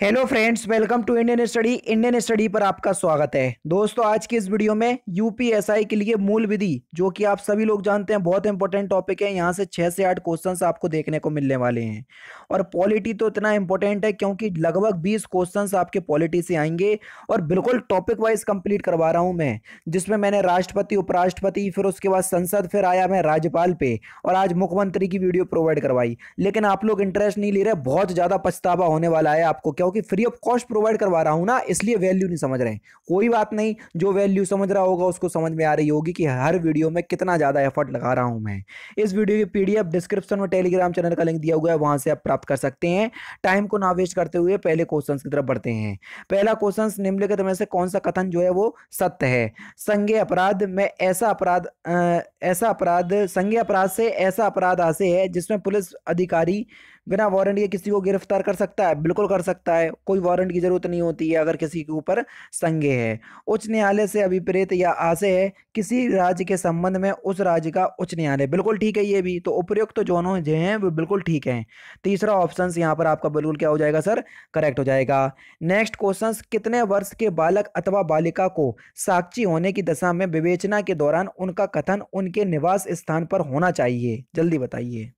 hello friends welcome to Indian study Indian study पर आपका स्वागत है दोस्तों आज की इस वीडियो में यूपीएसआई के लिए मूल विधि जो कि आप सभी लोग जानते हैं बहुत इंपॉर्टेंट टॉपिक है यहाँ से छह से आठ क्वेश्चंस आपको देखने को मिलने वाले हैं और पॉलिटी तो इतना इंपॉर्टेंट है क्योंकि लगभग बीस क्वेश्चन आपके पॉलिटी से आएंगे और बिल्कुल टॉपिक वाइज कंप्लीट करवा रहा हूँ मैं जिसमें मैंने राष्ट्रपति उपराष्ट्रपति फिर उसके बाद संसद फिर आया मैं राज्यपाल पे और आज मुख्यमंत्री की वीडियो प्रोवाइड करवाई लेकिन आप लोग इंटरेस्ट नहीं ले रहे बहुत ज़्यादा पछतावा होने वाला है आपको क्योंकि फ्री ऑफ कॉस्ट प्रोवाइड करवा रहा हूँ ना इसलिए वैल्यू नहीं समझ रहे कोई बात नहीं जो वैल्यू समझ रहा होगा उसको समझ में आ रही होगी कि हर वीडियो में कितना ज़्यादा एफर्ट लगा रहा हूँ मैं इस वीडियो की पीडीएफ डिस्क्रिप्शन में टेलीग्राम चैनल का लिंक दिया हुआ है वहाँ से आप प्राप्त कर सकते हैं टाइम को ना वेस्ट करते हुए पहले क्वेश्चन की तरफ बढ़ते हैं पहला क्वेश्चन निम्नलिखित में से कौन सा कथन जो है वो सत्य है संज्ञ अपराध में ऐसा अपराध ऐसा अपराध संज्ञ अपराध से ऐसा अपराध ऐसे है जिसमें पुलिस अधिकारी बिना वारंट के किसी को गिरफ्तार कर सकता है बिल्कुल कर सकता है कोई वारंट की जरूरत नहीं होती है अगर किसी के ऊपर संज्ञे है उच्च न्यायालय से अभिप्रेत या आशय है किसी राज्य के संबंध में उस राज्य का उच्च न्यायालय बिल्कुल ठीक है ये भी तो उपयुक्त तो दोनों जो हैं वो बिल्कुल ठीक है तीसरा ऑप्शन यहाँ पर आपका बिल्कुल क्या हो जाएगा सर करेक्ट हो जाएगा नेक्स्ट क्वेश्चन कितने वर्ष के बालक अथवा बालिका को साक्षी होने की दशा में विवेचना के दौरान उनका कथन उनके निवास स्थान पर होना चाहिए जल्दी बताइए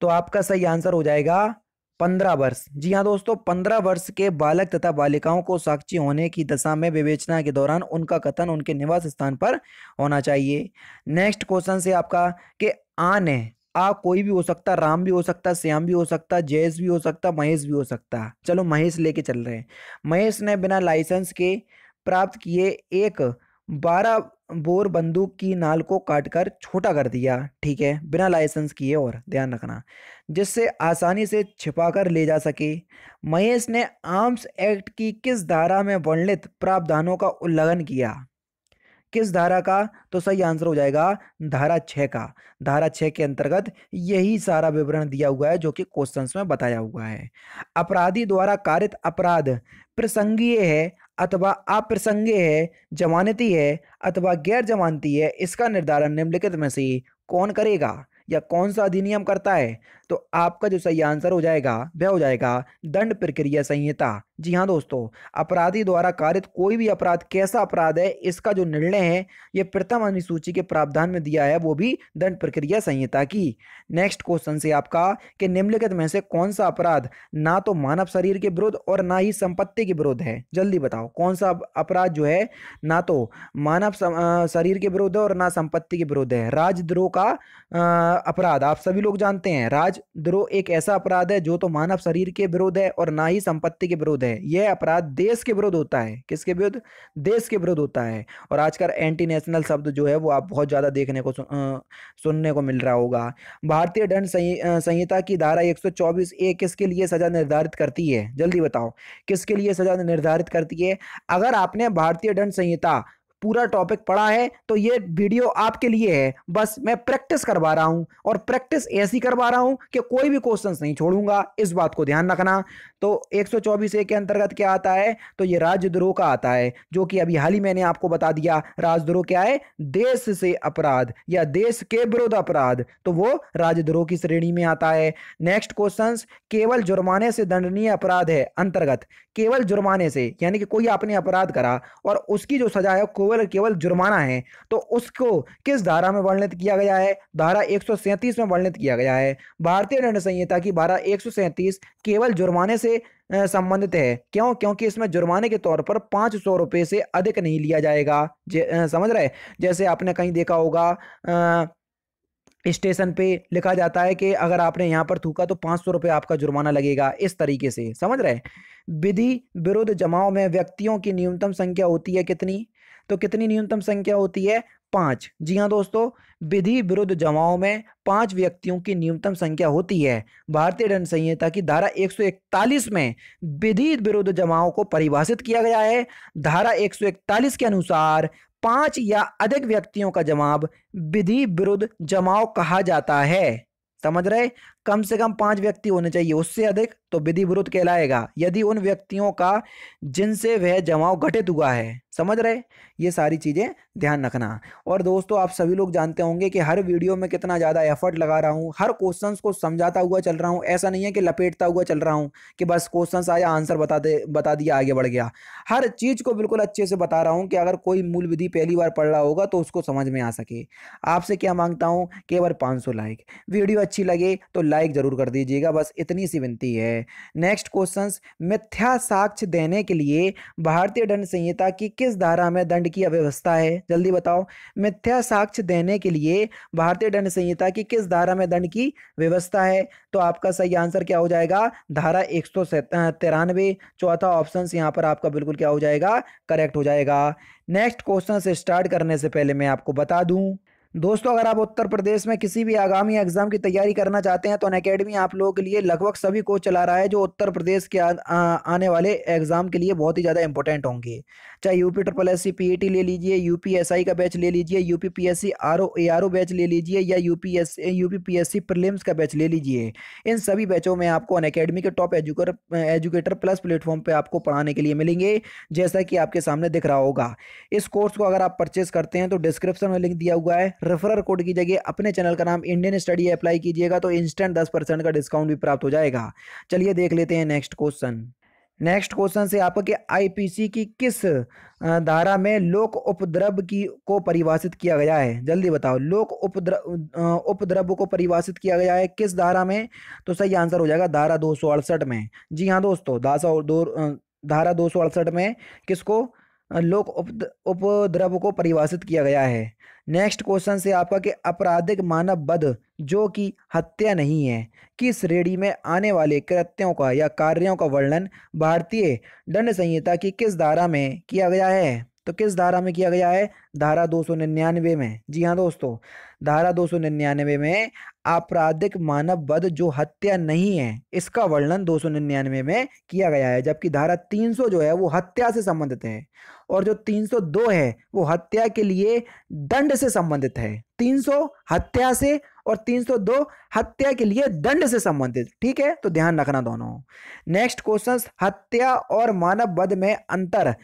तो आपका सही आंसर हो जाएगा पंद्रह वर्ष जी हाँ दोस्तों पंद्रह वर्ष के बालक तथा बालिकाओं को साक्षी होने की दशा में विवेचना के दौरान उनका कथन उनके निवास स्थान पर होना चाहिए नेक्स्ट क्वेश्चन से आपका कि आन है आ कोई भी हो सकता राम भी हो सकता श्याम भी हो सकता जयस भी हो सकता महेश भी हो सकता चलो महेश लेके चल रहे हैं महेश ने बिना लाइसेंस के प्राप्त किए एक बारह बोर बंदूक की नाल को काटकर छोटा कर दिया ठीक है बिना लाइसेंस किए और ध्यान रखना जिससे आसानी से छिपा कर ले जा सके महेश ने आर्म्स एक्ट की किस धारा में वर्णित प्रावधानों का उल्लंघन किया किस धारा का तो सही आंसर हो जाएगा धारा छः का धारा छः के अंतर्गत यही सारा विवरण दिया हुआ है जो कि क्वेश्चंस में बताया हुआ है अपराधी द्वारा कारित अपराध प्रसंगीय है अथवा अप्रसंग है जमानती है अथवा गैर जमानती है इसका निर्धारण निम्नलिखित में से कौन करेगा या कौन सा अधिनियम करता है तो आपका जो सही आंसर हो जाएगा वह हो जाएगा दंड प्रक्रिया संहिता जी हाँ दोस्तों अपराधी द्वारा कारित कोई भी अपराध कैसा अपराध है इसका जो निर्णय है ये प्रथम अनुसूची के प्रावधान में दिया है वो भी दंड प्रक्रिया संहिता की नेक्स्ट क्वेश्चन से आपका कि निम्नलिखित में से कौन सा अपराध ना तो मानव शरीर के विरुद्ध और ना ही संपत्ति के विरुद्ध है जल्दी बताओ कौन सा अपराध जो है ना तो मानव शरीर के विरुद्ध और ना संपत्ति के विरुद्ध है राजद्रोह का अपराध आप सभी लोग जानते हैं राज आज द्रोह एक ऐसा अपराध है जो तो मानव शरीर के विरुद्ध है और ना ही संपत्ति के विरुद्ध है यह अपराध देश के विरुद्ध होता है किसके विरुद्ध देश के विरुद्ध होता है और आजकल एंटी नेशनल शब्द जो है वो आप बहुत ज़्यादा देखने को सु, आ, सुनने को मिल रहा होगा भारतीय दंड संहिता की धारा एक ए किसके लिए सजा निर्धारित करती है जल्दी बताओ किसके लिए सजा निर्धारित करती है अगर आपने भारतीय दंड संहिता पूरा टॉपिक पढ़ा है तो ये वीडियो आपके लिए है बस मैं प्रैक्टिस करवा रहा हूँ और प्रैक्टिस ऐसी करवा रहा हूँ कि कोई भी क्वेश्चंस नहीं छोड़ूंगा इस बात को ध्यान रखना तो एक ए के अंतर्गत क्या आता है तो ये राजद्रोह का आता है जो कि अभी हाल ही मैंने आपको बता दिया राजद्रोह क्या है देश से अपराध या देश के विरुद्ध अपराध तो वो राजद्रोह की श्रेणी में आता है नेक्स्ट क्वेश्चन केवल जुर्माने से दंडनीय अपराध है अंतर्गत केवल जुर्माने से यानी कि कोई आपने अपराध करा और उसकी जो सजा है केवल केवल जुर्माना है तो उसको किस धारा में वर्णित किया गया है धारा एक में वर्णित किया गया है भारतीय दंड संहिता की धारा एक केवल जुर्माने से संबंधित है क्यों क्योंकि इसमें जुर्माने के तौर पर पाँच सौ रुपये से अधिक नहीं लिया जाएगा जे, समझ रहे जैसे आपने कहीं देखा होगा आ, स्टेशन पे लिखा जाता है कि अगर आपने यहाँ पर थूका तो पाँच सौ रुपये आपका जुर्माना लगेगा इस तरीके से समझ रहे विधि विरुद्ध जमाओं में व्यक्तियों की न्यूनतम संख्या होती है कितनी तो कितनी न्यूनतम संख्या होती है पाँच जी हाँ दोस्तों विधि विरुद्ध जमाओं में पाँच व्यक्तियों की न्यूनतम संख्या होती है भारतीय दंड संहिता की धारा 141 में विधि विरुद्ध जमाओं को परिभाषित किया गया है धारा 141 के अनुसार पांच या अधिक व्यक्तियों का जमाव विधि विरुद्ध जमाव कहा जाता है समझ रहे कम से कम पांच व्यक्ति होने चाहिए उससे अधिक तो विधि विरुद्ध कहलाएगा यदि उन व्यक्तियों का जिनसे वह जमाव घटित हुआ है समझ रहे ये सारी चीज़ें ध्यान रखना और दोस्तों आप सभी लोग जानते होंगे कि हर वीडियो में कितना ज़्यादा एफर्ट लगा रहा हूँ हर क्वेश्चंस को समझाता हुआ चल रहा हूँ ऐसा नहीं है कि लपेटता हुआ चल रहा हूँ कि बस क्वेश्चंस आया आंसर बता दे बता दिया आगे बढ़ गया हर चीज़ को बिल्कुल अच्छे से बता रहा हूँ कि अगर कोई मूल विधि पहली बार पढ़ रहा होगा तो उसको समझ में आ सके आपसे क्या मांगता हूँ केवल पाँच लाइक वीडियो अच्छी लगे तो लाइक ज़रूर कर दीजिएगा बस इतनी सी विनती है नेक्स्ट क्वेश्चन मिथ्या साक्ष्य देने के लिए भारतीय दंड संहिता की किस धारा में दंड की अव्यवस्था है जल्दी बताओ मिथ्या साक्ष्य देने के लिए भारतीय दंड संहिता की किस धारा में दंड की व्यवस्था है तो आपका सही आंसर क्या हो जाएगा धारा एक सौ तिरानवे चौथा ऑप्शन यहाँ पर आपका बिल्कुल क्या हो जाएगा करेक्ट हो जाएगा नेक्स्ट क्वेश्चन से स्टार्ट करने से पहले मैं आपको बता दूं दोस्तों अगर आप उत्तर प्रदेश में किसी भी आगामी एग्जाम की तैयारी करना चाहते हैं तो अन अकेडमी आप लोगों के लिए लगभग सभी कोच चला रहा है जो उत्तर प्रदेश के आ, आ, आने वाले एग्जाम के लिए बहुत ही ज़्यादा इंपॉर्टेंट होंगे चाहे UP triple S C P E ले लीजिए यूपी एस आई का बैच ले लीजिए UP P S C R O A R O batch ले लीजिए या UP S U P S C का बैच ले लीजिए इन सभी बैचों में आपको अन अकेडमी के top educator educator plus platform पर आपको पढ़ाने के लिए मिलेंगे जैसा कि आपके सामने दिख रहा होगा इस कोर्स को अगर आप परचेस करते हैं तो डिस्क्रिप्शन में लिंक दिया हुआ है रेफरल कोड की जगह अपने चैनल का नाम इंडियन स्टडी अप्लाई कीजिएगा तो इंस्टेंट दस परसेंट का डिस्काउंट भी प्राप्त हो जाएगा चलिए देख लेते हैं नेक्स्ट क्वेश्चन नेक्स्ट क्वेश्चन से आपके आईपीसी की किस धारा में लोक उपद्रव की को परिभाषित किया गया है जल्दी बताओ लोक उपद्रव उपद्रव को परिभाषित किया गया है किस धारा में तो सही आंसर हो जाएगा धारा दो में जी हाँ दोस्तों दासा दो धारा दो में किसको लोक उप उपद्रव को परिभाषित किया गया है नेक्स्ट क्वेश्चन से आपका कि आपराधिक मानव बध जो कि हत्या नहीं है किस श्रेणी में आने वाले कृत्यों का या कार्यों का वर्णन भारतीय दंड संहिता की किस धारा में किया गया है तो किस धारा में किया गया है धारा दो सौ निन्यानवे में जी हाँ दोस्तों धारा दो सौ निन्यानवे में आपराधिक मानव बध जो हत्या नहीं है इसका वर्णन दो सौ निन्यानवे में किया गया है जबकि धारा तीन सौ जो है वो हत्या से संबंधित है और जो 302 है वो हत्या के लिए दंड से संबंधित है 300 हत्या से और 302 हत्या के लिए दंड से संबंधित ठीक है तो ध्यान रखना दोनों नेक्स्ट क्वेश्चन हत्या और मानव वध में अंतर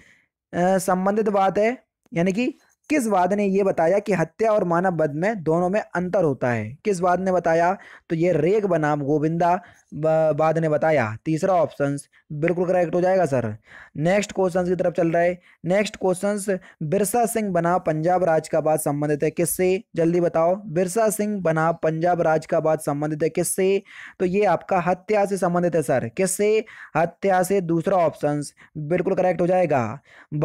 संबंधित बात है यानी कि किस वाद ने यह बताया कि हत्या और मानव वध में दोनों में अंतर होता है किस वाद ने बताया तो ये रेग बनाम गोविंदा बाद ने बताया तीसरा ऑप्शन बिल्कुल करेक्ट हो जाएगा सर नेक्स्ट क्वेश्चन की तरफ चल रहा है नेक्स्ट क्वेश्चन बिरसा सिंह बना पंजाब राज का बात संबंधित है किससे जल्दी बताओ बिरसा सिंह बना पंजाब राज का बात संबंधित है किससे तो ये आपका हत्या से संबंधित है सर किससे हत्या से दूसरा ऑप्शन बिल्कुल करेक्ट हो जाएगा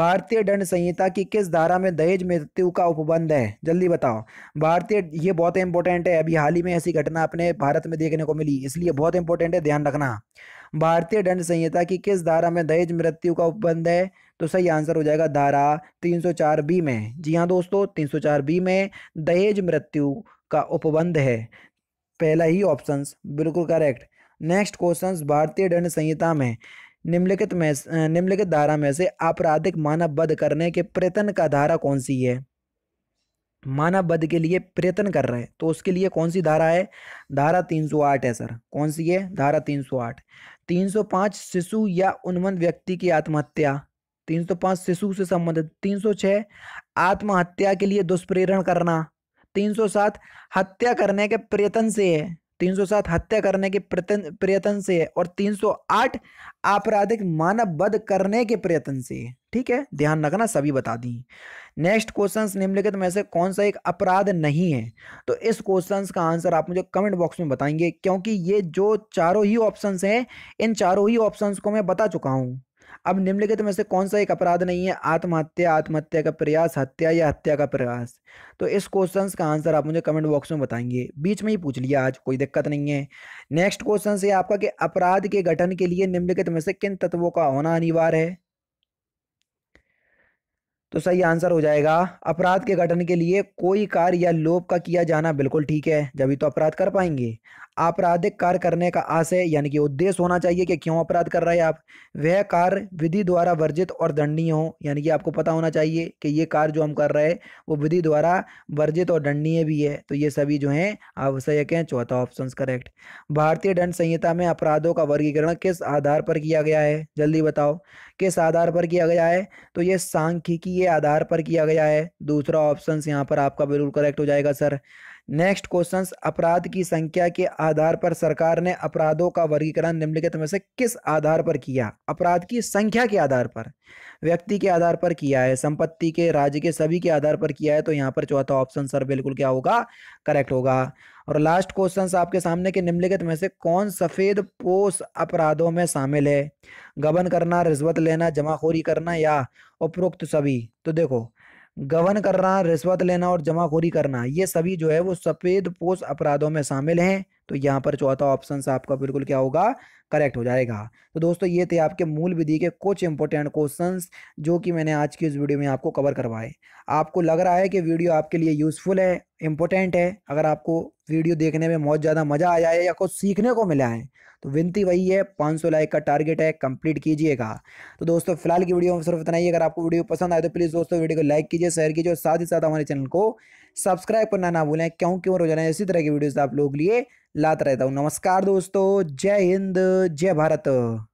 भारतीय दंड संहिता की किस धारा में दहेज मृत्यु का उपबंध है जल्दी बताओ भारतीय ये बहुत इंपॉर्टेंट है अभी हाल ही में ऐसी घटना अपने भारत में देखने को मिली इसलिए बहुत इंपॉर्टेंट इंपॉर्टेंट है ध्यान रखना भारतीय दंड संहिता की किस धारा में दहेज मृत्यु का उपबंध है तो सही आंसर हो जाएगा धारा 304 बी में जी हाँ दोस्तों 304 बी में दहेज मृत्यु का उपबंध है पहला ही ऑप्शन बिल्कुल करेक्ट नेक्स्ट क्वेश्चन भारतीय दंड संहिता में निम्नलिखित में निम्नलिखित धारा में से आपराधिक मानव बध करने के प्रयत्न का धारा कौन सी है मानव बद के लिए प्रयत्न कर रहे हैं तो उसके लिए कौन सी धारा है धारा 308 है सर कौन सी है धारा 308 305 शिशु या उन्मन व्यक्ति की आत्महत्या 305 शिशु से संबंधित 306 आत्महत्या के लिए दुष्प्रेरण करना 307 हत्या करने के प्रयत्न से है 307 हत्या करने के प्रयत्न प्रयत्न से है और 308 आपराधिक मानव बद करने के प्रयत्न से है ठीक है ध्यान रखना सभी बता दी नेक्स्ट क्वेश्चन निम्नलिखित में से कौन सा एक अपराध नहीं है तो इस क्वेश्चन का आंसर आप मुझे कमेंट बॉक्स में बताएंगे क्योंकि ये जो चारों ही ऑप्शंस हैं इन चारों ही ऑप्शंस को मैं बता चुका हूं अब निम्नलिखित में से कौन सा एक अपराध नहीं है आत्महत्या आत्महत्या का प्रयास हत्या या हत्या का प्रयास तो इस क्वेश्चन का आंसर आप मुझे कमेंट बॉक्स में बताएंगे बीच में ही पूछ लिया आज कोई दिक्कत नहीं है नेक्स्ट क्वेश्चन है आपका कि अपराध के गठन के लिए निम्नलिखित में से किन तत्वों का होना अनिवार्य है तो सही आंसर हो जाएगा अपराध के गठन के लिए कोई कार्य या लोभ का किया जाना बिल्कुल ठीक है जब ही तो अपराध कर पाएंगे आपराधिक कार्य करने का आशय यानी कि उद्देश्य होना चाहिए कि क्यों अपराध कर रहे हैं आप वह कार्य विधि द्वारा वर्जित और दंडनीय हो यानी कि आपको पता होना चाहिए कि ये कार्य जो हम कर रहे हैं वो विधि द्वारा वर्जित और दंडनीय भी है तो ये सभी जो हैं आवश्यक हैं चौथा ऑप्शन करेक्ट भारतीय दंड संहिता में अपराधों का वर्गीकरण किस आधार पर किया गया है जल्दी बताओ किस आधार पर किया गया है तो ये सांख्यिकीय आधार पर किया गया है दूसरा ऑप्शन यहाँ पर आपका बिल्कुल करेक्ट हो जाएगा सर नेक्स्ट क्वेश्चन अपराध की संख्या के आधार पर सरकार ने अपराधों का वर्गीकरण निम्नलिखित में से किस आधार पर किया अपराध की संख्या के आधार पर व्यक्ति के आधार पर किया है संपत्ति के राज्य के सभी के आधार पर किया है तो यहाँ पर चौथा ऑप्शन सर बिल्कुल क्या होगा करेक्ट होगा और लास्ट क्वेश्चन आपके सामने के निम्नलिखित में से कौन सफेद पोष अपराधों में शामिल है गबन करना रिश्वत लेना जमाखोरी करना या उपरोक्त सभी तो देखो गवन करना रिश्वत लेना और जमाखोरी करना ये सभी जो है वो सफ़ेद पोष अपराधों में शामिल हैं तो यहाँ पर चौथा ऑप्शन आपका बिल्कुल क्या होगा करेक्ट हो जाएगा तो दोस्तों ये थे आपके मूल विधि के कुछ इंपॉर्टेंट क्वेश्चंस जो कि मैंने आज की इस वीडियो में आपको कवर करवाए आपको लग रहा है कि वीडियो आपके लिए यूज़फुल है इंपॉर्टेंट है अगर आपको वीडियो देखने में बहुत ज़्यादा मज़ा आया है या कुछ सीखने को मिला है तो विनती वही है 500 लाइक का टारगेट है कंप्लीट कीजिएगा तो दोस्तों फिलहाल की वीडियो में सिर्फ इतना ही अगर आपको वीडियो पसंद आए तो प्लीज़ दोस्तों वीडियो को लाइक कीजिए शेयर कीजिए और साथ ही साथ हमारे चैनल को सब्सक्राइब करना ना भूलें क्योंकि मैं रोजाना इसी तरह की वीडियोस आप लोग लिए लाता रहता हूँ नमस्कार दोस्तों जय हिंद जय भारत